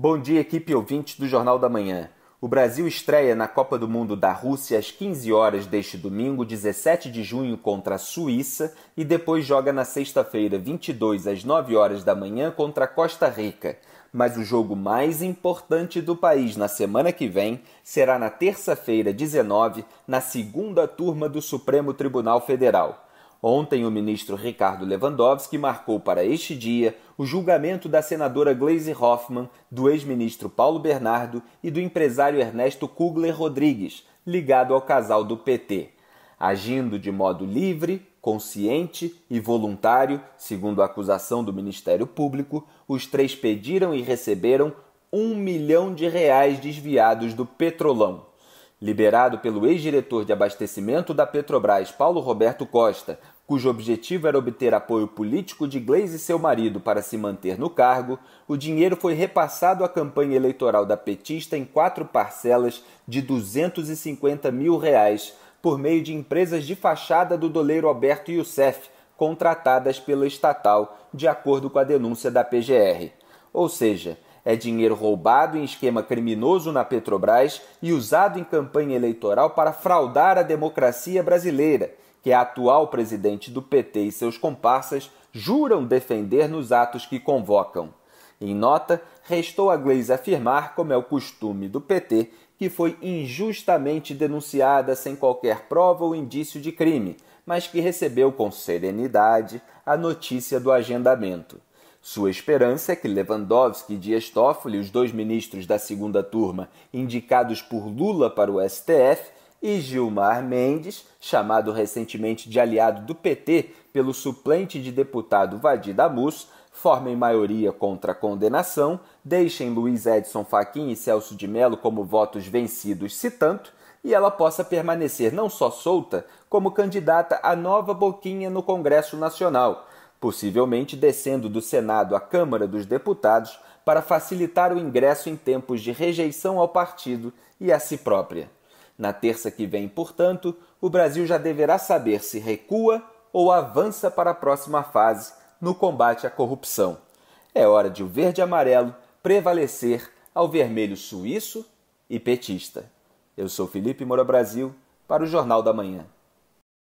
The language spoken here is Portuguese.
Bom dia, equipe ouvinte do Jornal da Manhã. O Brasil estreia na Copa do Mundo da Rússia às 15 horas deste domingo, 17 de junho, contra a Suíça e depois joga na sexta-feira, 22 às 9 horas da manhã contra a Costa Rica. Mas o jogo mais importante do país na semana que vem será na terça-feira, 19, na segunda turma do Supremo Tribunal Federal. Ontem, o ministro Ricardo Lewandowski marcou para este dia o julgamento da senadora Gleisi Hoffmann, do ex-ministro Paulo Bernardo e do empresário Ernesto Kugler Rodrigues, ligado ao casal do PT. Agindo de modo livre, consciente e voluntário, segundo a acusação do Ministério Público, os três pediram e receberam um milhão de reais desviados do petrolão. Liberado pelo ex-diretor de abastecimento da Petrobras, Paulo Roberto Costa, cujo objetivo era obter apoio político de Gleisi e seu marido para se manter no cargo, o dinheiro foi repassado à campanha eleitoral da petista em quatro parcelas de 250 mil reais por meio de empresas de fachada do doleiro Alberto Youssef, contratadas pela estatal, de acordo com a denúncia da PGR. Ou seja, é dinheiro roubado em esquema criminoso na Petrobras e usado em campanha eleitoral para fraudar a democracia brasileira que a atual presidente do PT e seus comparsas juram defender nos atos que convocam. Em nota, restou a Gleis afirmar, como é o costume do PT, que foi injustamente denunciada sem qualquer prova ou indício de crime, mas que recebeu com serenidade a notícia do agendamento. Sua esperança é que Lewandowski e Dias Toffoli, os dois ministros da segunda turma indicados por Lula para o STF, e Gilmar Mendes, chamado recentemente de aliado do PT pelo suplente de deputado Vadir Damus, formem maioria contra a condenação, deixem Luiz Edson Fachin e Celso de Mello como votos vencidos, se tanto, e ela possa permanecer não só solta, como candidata à nova boquinha no Congresso Nacional, possivelmente descendo do Senado à Câmara dos Deputados para facilitar o ingresso em tempos de rejeição ao partido e a si própria. Na terça que vem, portanto, o Brasil já deverá saber se recua ou avança para a próxima fase no combate à corrupção. É hora de o verde amarelo prevalecer ao vermelho suíço e petista. Eu sou Felipe Moura Brasil para o Jornal da Manhã.